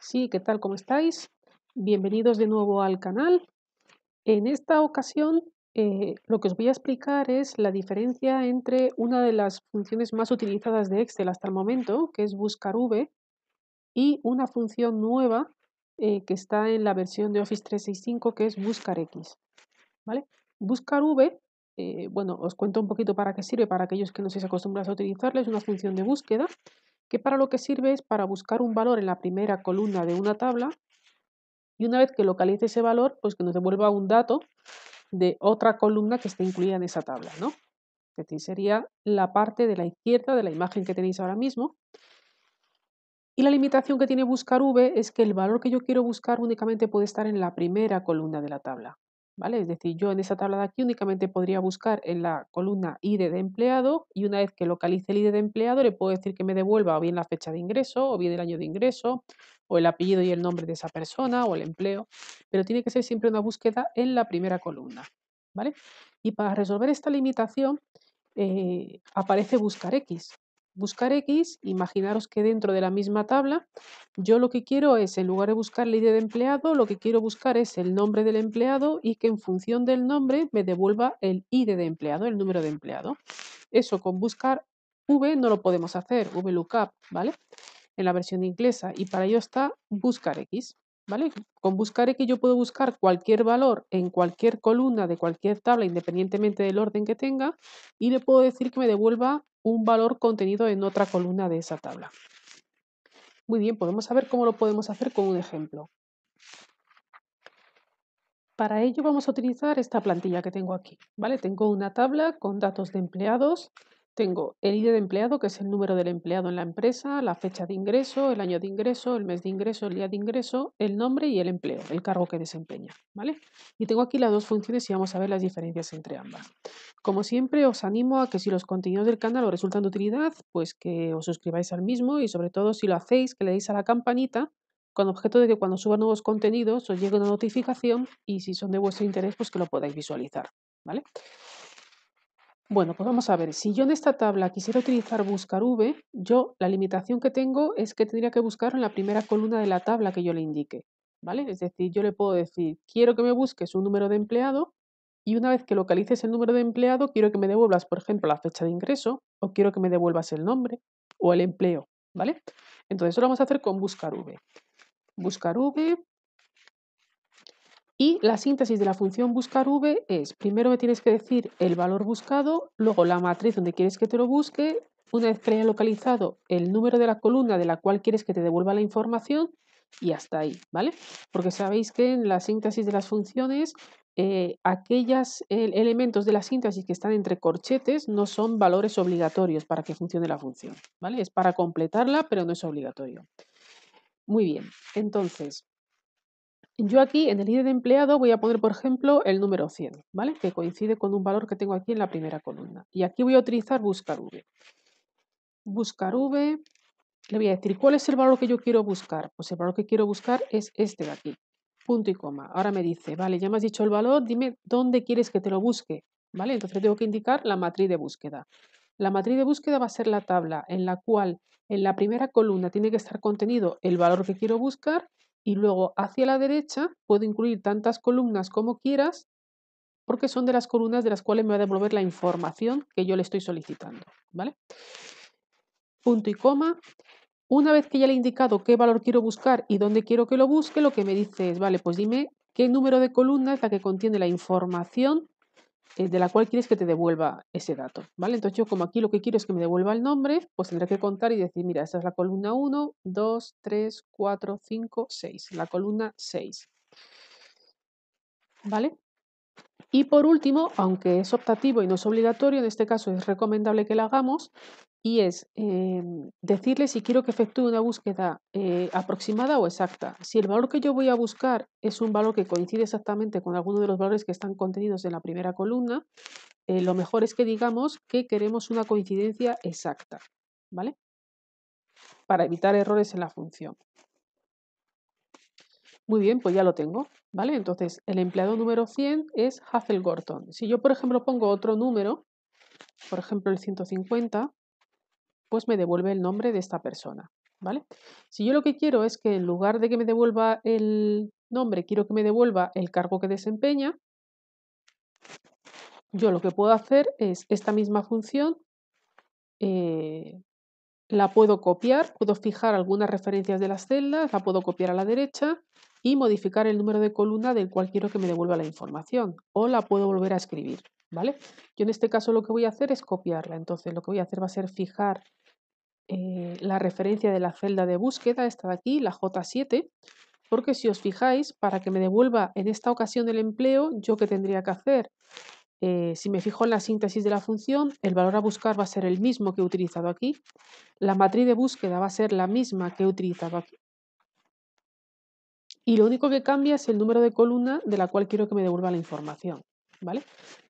Sí, ¿qué tal? ¿Cómo estáis? Bienvenidos de nuevo al canal. En esta ocasión eh, lo que os voy a explicar es la diferencia entre una de las funciones más utilizadas de Excel hasta el momento, que es buscar V, y una función nueva eh, que está en la versión de Office 365, que es buscar X. ¿Vale? Buscar V eh, bueno, os cuento un poquito para qué sirve, para aquellos que no se acostumbrados a utilizarlo es una función de búsqueda que para lo que sirve es para buscar un valor en la primera columna de una tabla y una vez que localice ese valor, pues que nos devuelva un dato de otra columna que esté incluida en esa tabla, ¿no? Es decir, sería la parte de la izquierda de la imagen que tenéis ahora mismo. Y la limitación que tiene buscar v es que el valor que yo quiero buscar únicamente puede estar en la primera columna de la tabla. ¿vale? Es decir, yo en esa tabla de aquí únicamente podría buscar en la columna ID de empleado y una vez que localice el ID de empleado le puedo decir que me devuelva o bien la fecha de ingreso o bien el año de ingreso o el apellido y el nombre de esa persona o el empleo, pero tiene que ser siempre una búsqueda en la primera columna, Y para resolver esta limitación eh, aparece buscar X, buscar X, imaginaros que dentro de la misma tabla yo lo que quiero es, en lugar de buscar la ID de empleado, lo que quiero buscar es el nombre del empleado y que en función del nombre me devuelva el ID de empleado, el número de empleado. Eso con buscar V no lo podemos hacer, VLOOKUP, ¿vale? En la versión inglesa y para ello está buscar X. ¿Vale? Con buscar X yo puedo buscar cualquier valor en cualquier columna de cualquier tabla, independientemente del orden que tenga, y le puedo decir que me devuelva un valor contenido en otra columna de esa tabla. Muy bien, podemos saber cómo lo podemos hacer con un ejemplo. Para ello vamos a utilizar esta plantilla que tengo aquí, ¿vale? Tengo una tabla con datos de empleados tengo el ID de empleado, que es el número del empleado en la empresa, la fecha de ingreso, el año de ingreso, el mes de ingreso, el día de ingreso, el nombre y el empleo, el cargo que desempeña. ¿vale? Y tengo aquí las dos funciones y vamos a ver las diferencias entre ambas. Como siempre, os animo a que si los contenidos del canal os resultan de utilidad, pues que os suscribáis al mismo y sobre todo si lo hacéis, que le deis a la campanita con objeto de que cuando suba nuevos contenidos os llegue una notificación y si son de vuestro interés, pues que lo podáis visualizar. ¿vale? Bueno, pues vamos a ver, si yo en esta tabla quisiera utilizar buscar v, yo la limitación que tengo es que tendría que buscar en la primera columna de la tabla que yo le indique, ¿vale? Es decir, yo le puedo decir, quiero que me busques un número de empleado y una vez que localices el número de empleado, quiero que me devuelvas, por ejemplo, la fecha de ingreso o quiero que me devuelvas el nombre o el empleo, ¿vale? Entonces, eso lo vamos a hacer con buscar v. Buscar v, y la síntesis de la función buscar v es, primero me tienes que decir el valor buscado, luego la matriz donde quieres que te lo busque, una vez que haya localizado el número de la columna de la cual quieres que te devuelva la información y hasta ahí, ¿vale? Porque sabéis que en la síntesis de las funciones, eh, aquellos elementos de la síntesis que están entre corchetes no son valores obligatorios para que funcione la función, ¿vale? Es para completarla, pero no es obligatorio. Muy bien, entonces, yo aquí en el ID de empleado voy a poner, por ejemplo, el número 100, ¿vale? Que coincide con un valor que tengo aquí en la primera columna. Y aquí voy a utilizar buscar V. Buscar V, le voy a decir, ¿cuál es el valor que yo quiero buscar? Pues el valor que quiero buscar es este de aquí, punto y coma. Ahora me dice, vale, ya me has dicho el valor, dime dónde quieres que te lo busque, ¿vale? Entonces tengo que indicar la matriz de búsqueda. La matriz de búsqueda va a ser la tabla en la cual en la primera columna tiene que estar contenido el valor que quiero buscar y luego hacia la derecha puedo incluir tantas columnas como quieras porque son de las columnas de las cuales me va a devolver la información que yo le estoy solicitando. ¿vale? Punto y coma. Una vez que ya le he indicado qué valor quiero buscar y dónde quiero que lo busque, lo que me dice es, vale, pues dime qué número de columna es la que contiene la información eh, de la cual quieres que te devuelva ese dato, ¿vale? Entonces yo como aquí lo que quiero es que me devuelva el nombre, pues tendré que contar y decir, mira, esta es la columna 1, 2, 3, 4, 5, 6, la columna 6, ¿vale? Y por último, aunque es optativo y no es obligatorio, en este caso es recomendable que la hagamos, y es eh, decirle si quiero que efectúe una búsqueda eh, aproximada o exacta. Si el valor que yo voy a buscar es un valor que coincide exactamente con alguno de los valores que están contenidos en la primera columna, eh, lo mejor es que digamos que queremos una coincidencia exacta, ¿vale? Para evitar errores en la función. Muy bien, pues ya lo tengo, ¿vale? Entonces, el empleado número 100 es Hazel Gorton. Si yo, por ejemplo, pongo otro número, por ejemplo, el 150, pues me devuelve el nombre de esta persona, ¿vale? Si yo lo que quiero es que en lugar de que me devuelva el nombre, quiero que me devuelva el cargo que desempeña, yo lo que puedo hacer es esta misma función, eh, la puedo copiar, puedo fijar algunas referencias de las celdas, la puedo copiar a la derecha y modificar el número de columna del cual quiero que me devuelva la información o la puedo volver a escribir. Yo en este caso lo que voy a hacer es copiarla, entonces lo que voy a hacer va a ser fijar eh, la referencia de la celda de búsqueda, esta de aquí, la J7, porque si os fijáis, para que me devuelva en esta ocasión el empleo, yo que tendría que hacer, eh, si me fijo en la síntesis de la función, el valor a buscar va a ser el mismo que he utilizado aquí, la matriz de búsqueda va a ser la misma que he utilizado aquí, y lo único que cambia es el número de columna de la cual quiero que me devuelva la información. ¿vale?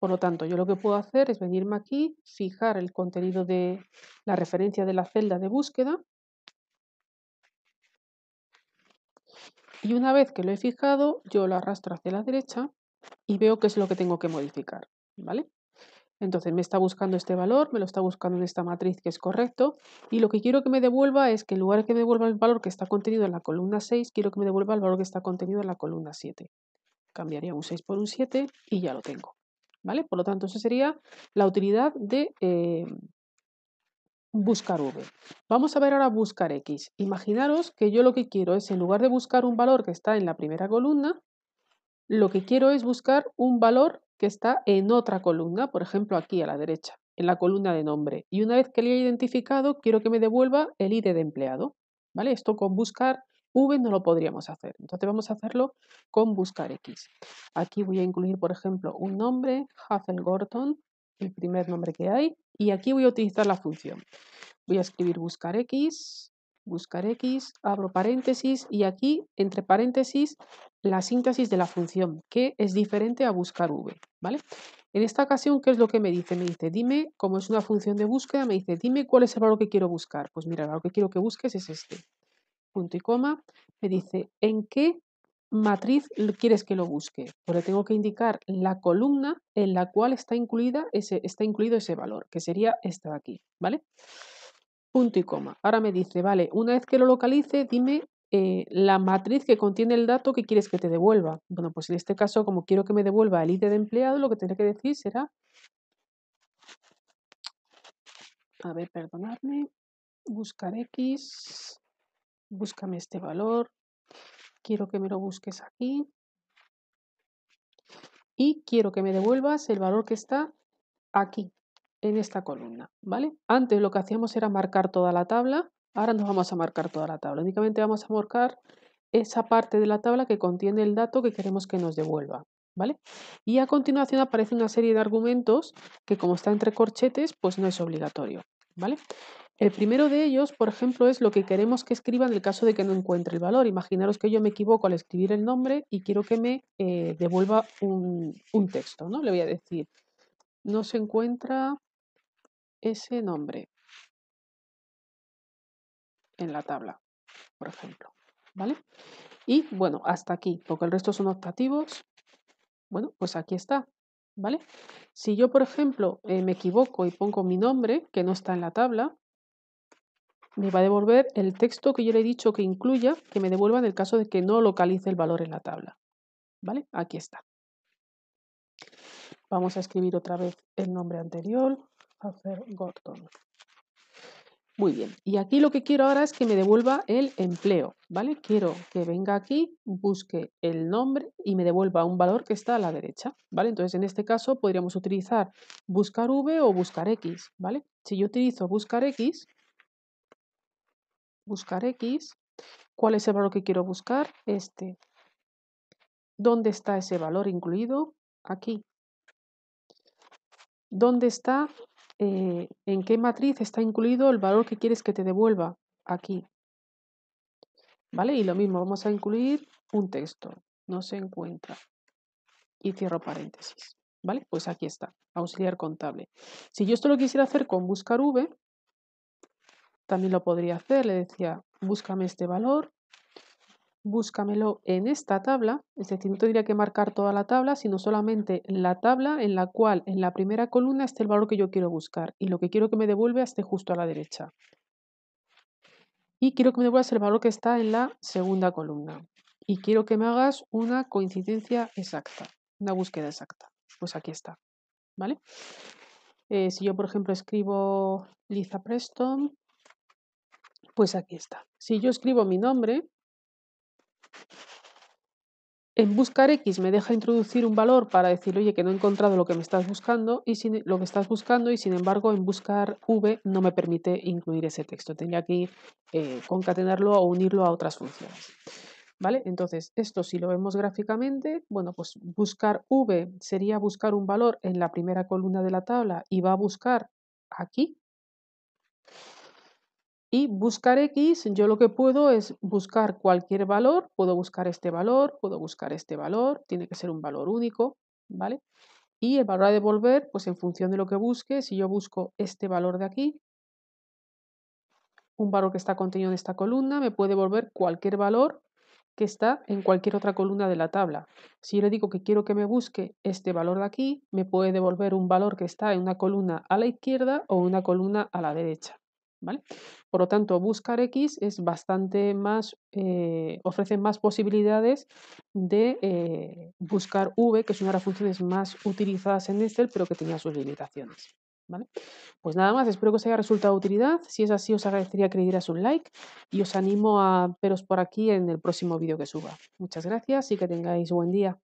Por lo tanto, yo lo que puedo hacer es venirme aquí, fijar el contenido de la referencia de la celda de búsqueda. Y una vez que lo he fijado, yo lo arrastro hacia la derecha y veo qué es lo que tengo que modificar. ¿Vale? Entonces me está buscando este valor, me lo está buscando en esta matriz que es correcto y lo que quiero que me devuelva es que en lugar de que me devuelva el valor que está contenido en la columna 6, quiero que me devuelva el valor que está contenido en la columna 7. Cambiaría un 6 por un 7 y ya lo tengo. ¿vale? Por lo tanto, esa sería la utilidad de eh, buscar v. Vamos a ver ahora buscar x. Imaginaros que yo lo que quiero es, en lugar de buscar un valor que está en la primera columna, lo que quiero es buscar un valor que está en otra columna, por ejemplo aquí a la derecha, en la columna de nombre. Y una vez que le he identificado, quiero que me devuelva el ID de empleado. ¿Vale? Esto con buscar V no lo podríamos hacer. Entonces vamos a hacerlo con buscar X. Aquí voy a incluir, por ejemplo, un nombre, Hazel Gorton, el primer nombre que hay, y aquí voy a utilizar la función. Voy a escribir buscar X, buscar X, abro paréntesis y aquí, entre paréntesis, la síntesis de la función, que es diferente a buscar V, ¿vale? En esta ocasión, ¿qué es lo que me dice? Me dice, dime, como es una función de búsqueda, me dice, dime cuál es el valor que quiero buscar. Pues mira, lo que quiero que busques es este punto y coma, me dice en qué matriz quieres que lo busque. Porque tengo que indicar la columna en la cual está, incluida ese, está incluido ese valor, que sería esta de aquí, ¿vale? Punto y coma. Ahora me dice, vale, una vez que lo localice, dime eh, la matriz que contiene el dato que quieres que te devuelva. Bueno, pues en este caso, como quiero que me devuelva el ID de empleado, lo que tendré que decir será... A ver, perdonadme. Buscar X búscame este valor, quiero que me lo busques aquí y quiero que me devuelvas el valor que está aquí, en esta columna, ¿vale? Antes lo que hacíamos era marcar toda la tabla, ahora nos vamos a marcar toda la tabla, únicamente vamos a marcar esa parte de la tabla que contiene el dato que queremos que nos devuelva, ¿vale? Y a continuación aparece una serie de argumentos que como está entre corchetes, pues no es obligatorio, ¿vale? El primero de ellos, por ejemplo, es lo que queremos que escriba en el caso de que no encuentre el valor. Imaginaros que yo me equivoco al escribir el nombre y quiero que me eh, devuelva un, texto, ¿no? Le voy a decir, no se encuentra ese nombre en la tabla, por ejemplo, ¿vale? Y bueno, hasta aquí, porque el resto son optativos. Bueno, pues aquí está, ¿vale? Si yo, por ejemplo, eh, me equivoco y pongo mi nombre, que no está en la tabla, me va a devolver el texto que yo le he dicho que incluya, que me devuelva en el caso de que no localice el valor en la tabla. ¿Vale? Aquí está. Vamos a escribir otra vez el nombre anterior, hacer Gordon. Muy bien, y aquí lo que quiero ahora es que me devuelva el empleo, ¿vale? Quiero que venga aquí, busque el nombre y me devuelva un valor que está a la derecha, ¿vale? Entonces en este caso podríamos utilizar buscar V o buscar X, ¿vale? Si yo utilizo buscar X, buscar X, cuál es el valor que quiero buscar, este. ¿Dónde está ese valor incluido? Aquí. ¿Dónde está, eh, en qué matriz está incluido el valor que quieres que te devuelva? Aquí. ¿Vale? Y lo mismo, vamos a incluir un texto. No se encuentra. Y cierro paréntesis. ¿Vale? Pues aquí está, auxiliar contable. Si yo esto lo quisiera hacer con buscar V, también lo podría hacer, le decía, búscame este valor, búscamelo en esta tabla, es decir, no tendría que marcar toda la tabla, sino solamente la tabla en la cual en la primera columna esté el valor que yo quiero buscar y lo que quiero que me devuelva esté justo a la derecha. Y quiero que me devuelvas el valor que está en la segunda columna. Y quiero que me hagas una coincidencia exacta, una búsqueda exacta. Pues aquí está. ¿Vale? Eh, si yo, por ejemplo, escribo Liza Preston, pues aquí está. Si yo escribo mi nombre, en buscar X me deja introducir un valor para decir, oye, que no he encontrado lo que me estás buscando y sin, lo que estás buscando y sin embargo en buscar V no me permite incluir ese texto. Tenía que eh, concatenarlo o unirlo a otras funciones. ¿Vale? Entonces, esto si lo vemos gráficamente, bueno, pues buscar V sería buscar un valor en la primera columna de la tabla y va a buscar aquí y buscar X, yo lo que puedo es buscar cualquier valor, puedo buscar este valor, puedo buscar este valor, tiene que ser un valor único, ¿vale? Y el valor a devolver, pues en función de lo que busque, si yo busco este valor de aquí, un valor que está contenido en esta columna, me puede devolver cualquier valor que está en cualquier otra columna de la tabla. Si yo le digo que quiero que me busque este valor de aquí, me puede devolver un valor que está en una columna a la izquierda o una columna a la derecha. Por lo tanto, buscar X es bastante más, eh, ofrece más posibilidades de eh, buscar V, que es una de las funciones más utilizadas en Excel, pero que tenía sus limitaciones. ¿Vale? Pues nada más, espero que os haya resultado de utilidad. Si es así, os agradecería que le dieras un like y os animo a veros por aquí en el próximo vídeo que suba. Muchas gracias y que tengáis buen día.